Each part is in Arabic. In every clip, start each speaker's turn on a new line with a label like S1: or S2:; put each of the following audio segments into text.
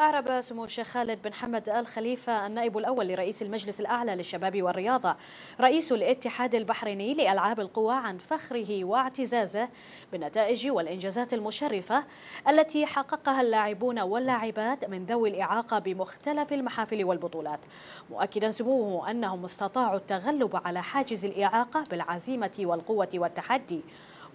S1: أعرب سمو الشيخ خالد بن حمد آل خليفة النائب الأول لرئيس المجلس الأعلى للشباب والرياضة رئيس الاتحاد البحريني لألعاب القوى عن فخره واعتزازه بالنتائج والإنجازات المشرفة التي حققها اللاعبون واللاعبات من ذوي الإعاقة بمختلف المحافل والبطولات مؤكدا سموه أنهم استطاعوا التغلب على حاجز الإعاقة بالعزيمة والقوة والتحدي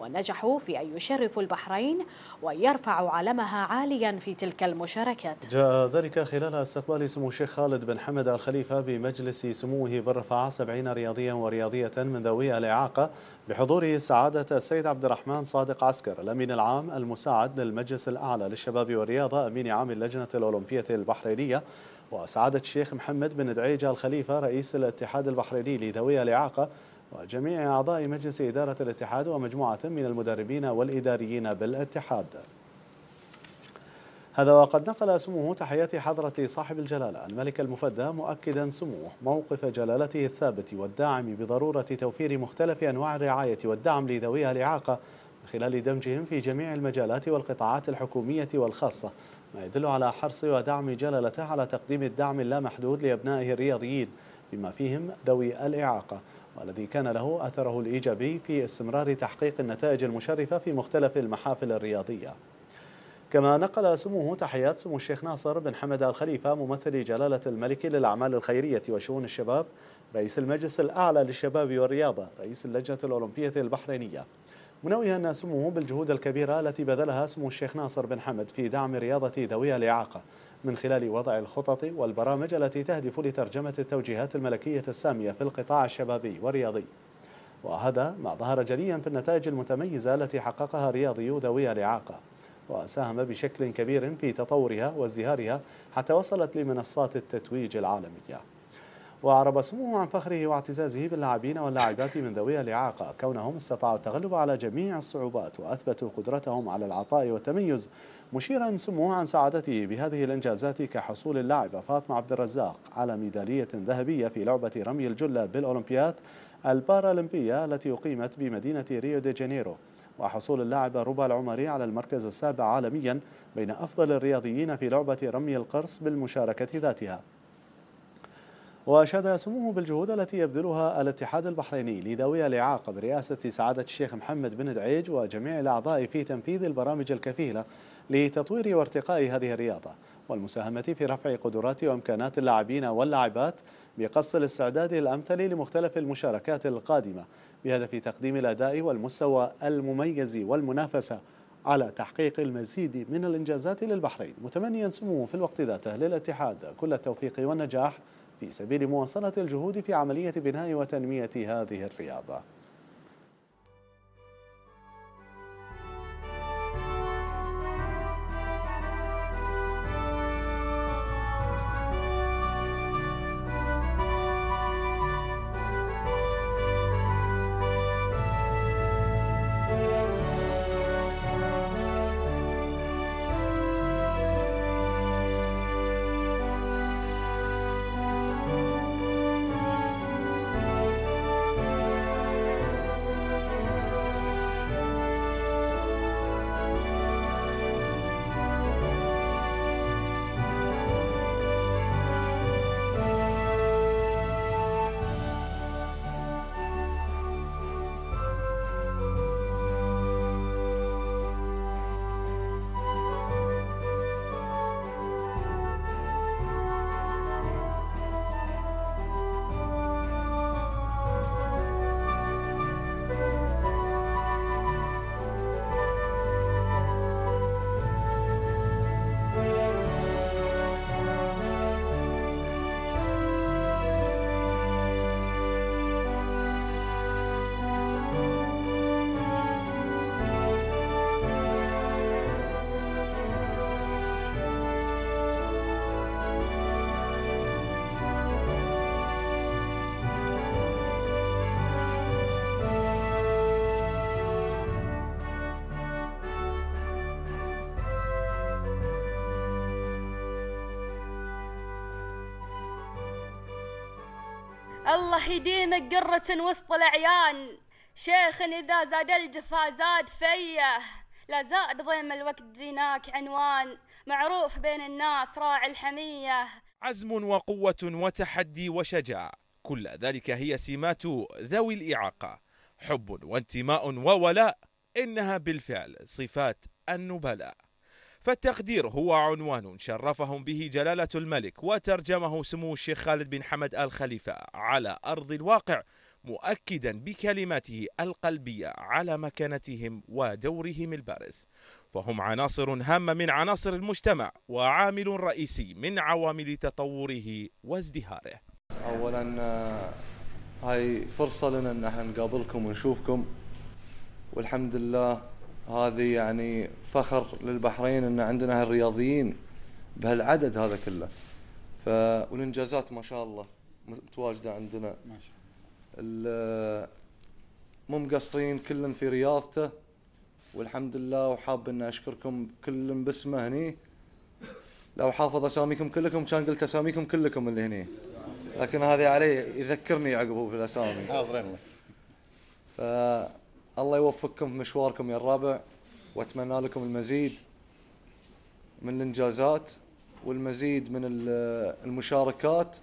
S1: ونجحوا في أن يشرفوا البحرين ويرفعوا علمها عاليا في تلك المشاركات
S2: جاء ذلك خلال استقبال سمو الشيخ خالد بن حمد الخليفة بمجلس سموه بالرفعة 70 رياضيا ورياضية من ذوي الإعاقة بحضور سعادة السيد عبد الرحمن صادق عسكر الأمين العام المساعد للمجلس الأعلى للشباب والرياضة أمين عام اللجنة الأولمبية البحرينية وسعادة الشيخ محمد بن دعيجة الخليفة رئيس الاتحاد البحريني لذوي الإعاقة وجميع أعضاء مجلس إدارة الاتحاد ومجموعة من المدربين والإداريين بالاتحاد هذا وقد نقل سموه تحيات حضرة صاحب الجلالة الملك المفدى مؤكدا سموه موقف جلالته الثابت والداعم بضرورة توفير مختلف أنواع الرعاية والدعم لذويها الإعاقة من خلال دمجهم في جميع المجالات والقطاعات الحكومية والخاصة ما يدل على حرص ودعم جلالته على تقديم الدعم اللامحدود لأبنائه الرياضيين بما فيهم ذوي الإعاقة والذي كان له أثره الإيجابي في استمرار تحقيق النتائج المشرفة في مختلف المحافل الرياضية كما نقل سموه تحيات سمو الشيخ ناصر بن حمد الخليفة ممثل جلالة الملك للأعمال الخيرية وشؤون الشباب رئيس المجلس الأعلى للشباب والرياضة رئيس اللجنة الأولمبية البحرينية منوها أن سموه بالجهود الكبيرة التي بذلها سمو الشيخ ناصر بن حمد في دعم رياضة ذوي الإعاقة من خلال وضع الخطط والبرامج التي تهدف لترجمة التوجيهات الملكية السامية في القطاع الشبابي والرياضي وهذا ما ظهر جليا في النتائج المتميزة التي حققها رياضيو ذوي الإعاقة وساهم بشكل كبير في تطورها وازدهارها حتى وصلت لمنصات التتويج العالمية وأعرب سموه عن فخره واعتزازه باللاعبين واللاعبات من ذوي الإعاقة كونهم استطاعوا التغلب على جميع الصعوبات وأثبتوا قدرتهم على العطاء والتميز مشيرا سموه عن سعادته بهذه الإنجازات كحصول اللاعبة فاطمة عبد الرزاق على ميدالية ذهبية في لعبة رمي الجلة بالأولمبياد البارالمبية التي أقيمت بمدينة ريو دي جانيرو وحصول اللاعبة ربى العمري على المركز السابع عالميا بين أفضل الرياضيين في لعبة رمي القرص بالمشاركة ذاتها وأشاد سموه بالجهود التي يبذلها الاتحاد البحريني لذوي الإعاقة برئاسة سعادة الشيخ محمد بن دعيج وجميع الأعضاء في تنفيذ البرامج الكفيلة لتطوير وارتقاء هذه الرياضة والمساهمة في رفع قدرات وإمكانات اللاعبين واللاعبات بقص الاستعداد الأمثل لمختلف المشاركات القادمة بهدف تقديم الأداء والمستوى المميز والمنافسة على تحقيق المزيد من الإنجازات للبحرين متمنيا سموه في الوقت ذاته للاتحاد كل التوفيق والنجاح في سبيل مواصلة الجهود في عملية بناء وتنمية هذه الرياضة
S3: الله يديمك قرة وسط الأعيان شيخ إذا زاد الجفا زاد فيه لا زاد ضيم الوقت زيناك عنوان معروف بين الناس راعي الحمية عزم وقوة وتحدي وشجاعة كل ذلك هي سمات ذوي الإعاقة حب وانتماء وولاء إنها بالفعل صفات النبلاء فالتقدير هو عنوان شرفهم به جلالة الملك وترجمه سمو الشيخ خالد بن حمد آل خليفة على أرض الواقع مؤكدا بكلماته القلبية على مكانتهم ودورهم البارز فهم عناصر هامة من عناصر المجتمع وعامل رئيسي من عوامل تطوره وازدهاره
S1: أولا آه، هاي فرصة لنا أن نحن نقابلكم ونشوفكم والحمد لله هذه يعني فخر للبحرين ان عندنا هالرياضيين بهالعدد هذا كله ف والانجازات ما شاء الله متواجده عندنا ما شاء الله مو مقصرين كل في رياضته والحمد لله وحاب ان اشكركم كل باسمه هني لو حافظ اساميكم كلكم كان قلت اساميكم كلكم اللي هني لكن هذه علي يذكرني عقب في الاسامي حاضر الله الله يوفقكم في مشواركم يا الربع واتمنى لكم المزيد من الانجازات والمزيد من المشاركات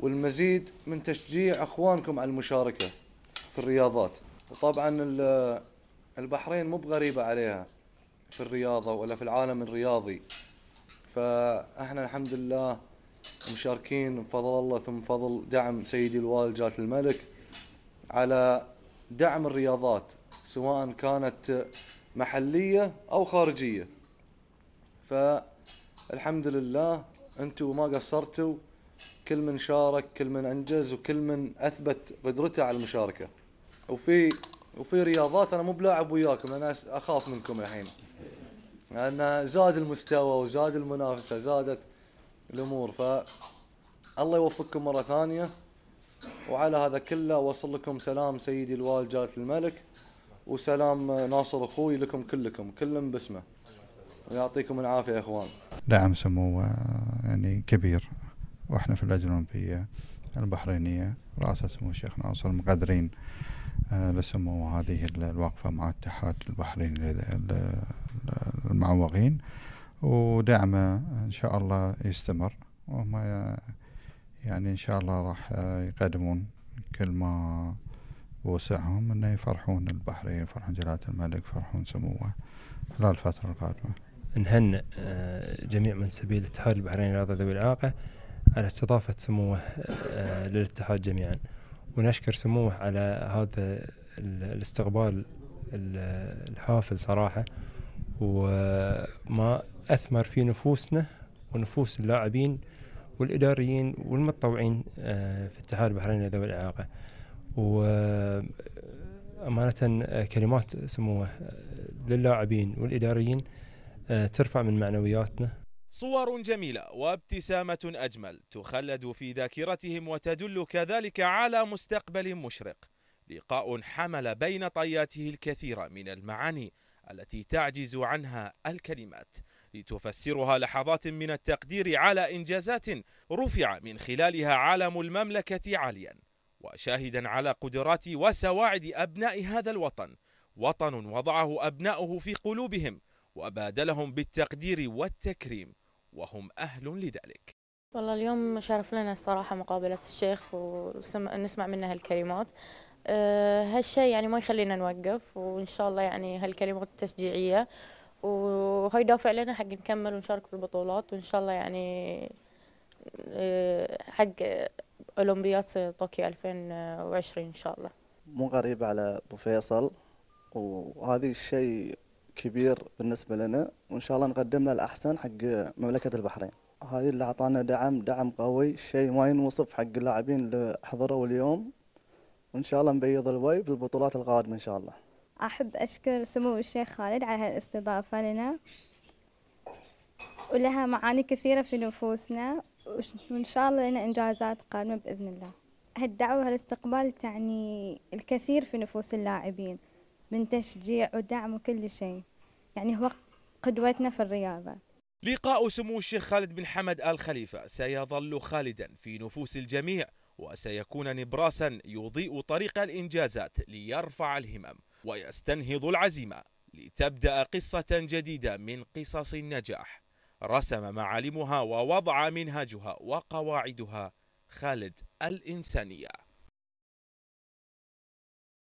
S1: والمزيد من تشجيع اخوانكم على المشاركه في الرياضات وطبعا البحرين مو بغريبه عليها في الرياضه ولا في العالم الرياضي فاحنا الحمد لله مشاركين بفضل الله ثم فضل دعم سيدي الوالد جلاله الملك على دعم الرياضات سواء كانت محلية أو خارجية فالحمد لله أنتوا ما قصرتوا كل من شارك كل من أنجز وكل من أثبت قدرته على المشاركة وفي وفي رياضات أنا مو بلاعب وياكم أنا أخاف منكم الحين لأن زاد المستوى وزاد المنافسة زادت الأمور ف الله يوفقكم مرة ثانية وعلى هذا كله وصل لكم سلام سيدي جلالة الملك وسلام ناصر اخوي لكم كلكم كلهم باسمه ويعطيكم العافيه يا اخوان دعم سمو يعني كبير واحنا في اللجنه الاولمبيه البحرينيه رأسها سمو الشيخ ناصر مقدرين آه، لسمو هذه الوقفه مع الاتحاد البحريني المعوقين ودعمه ان شاء الله يستمر وما يعني إن شاء الله راح يقدمون كل ما وسعهم أنه يفرحون البحرين يفرحون جلالة الملك يفرحون سموه خلال الفترة القادمة
S3: نهنئ آه، جميع من سبيل الاتحاد البحريني للرياضة ذوي الإعاقة على استضافة سموه آه، للاتحاد جميعا ونشكر سموه على هذا الاستقبال الحافل صراحة وما أثمر في نفوسنا ونفوس اللاعبين والإداريين والمتطوعين آه، في الاتحاد البحريني لذوي الإعاقة وأمانة آه، كلمات سموه آه، للاعبين والإداريين ترفع من معنوياتنا صور جميلة وابتسامة أجمل تخلد في ذاكرتهم وتدل كذلك على مستقبل مشرق لقاء حمل بين طياته الكثير من المعاني التي تعجز عنها الكلمات لتفسرها لحظات من التقدير على إنجازات رفع من خلالها عالم المملكة عاليا وشاهدا على قدرات وسواعد أبناء هذا الوطن وطن وضعه أبناؤه في قلوبهم وبادلهم بالتقدير والتكريم وهم أهل لذلك
S1: والله اليوم شرف لنا الصراحة مقابلة الشيخ ونسمع منه الكلمات آه، هالشيء يعني ما يخلينا نوقف وإن شاء الله يعني هالكلمات التشجيعية وهي دافع لنا حق نكمل ونشارك في البطولات وان شاء الله يعني آه، حق اولمبياد طوكيو 2020 ان شاء الله
S2: مو غريب على ابو فيصل وهذا الشيء كبير بالنسبة لنا وإن شاء الله نقدم له الأحسن حق مملكة البحرين هذه اللي أعطانا دعم دعم قوي شيء ما ينوصف حق اللاعبين اللي حضروا اليوم وإن شاء الله نبيض الوجه في البطولات القادمة إن شاء الله
S3: أحب أشكر سمو الشيخ خالد على هالاستضافة لنا ولها معاني كثيرة في نفوسنا وإن شاء الله لنا إنجازات قادمة بإذن الله هالدعوة هالاستقبال تعني الكثير في نفوس اللاعبين من تشجيع ودعم وكل شيء يعني هو قدوتنا في الرياضة لقاء سمو الشيخ خالد بن حمد آل خليفة سيظل خالدا في نفوس الجميع وسيكون نبراسا يضيء طريق الإنجازات ليرفع الهمم ويستنهض العزيمة لتبدأ قصة جديدة من قصص النجاح رسم معالمها ووضع منهاجها وقواعدها خالد الإنسانية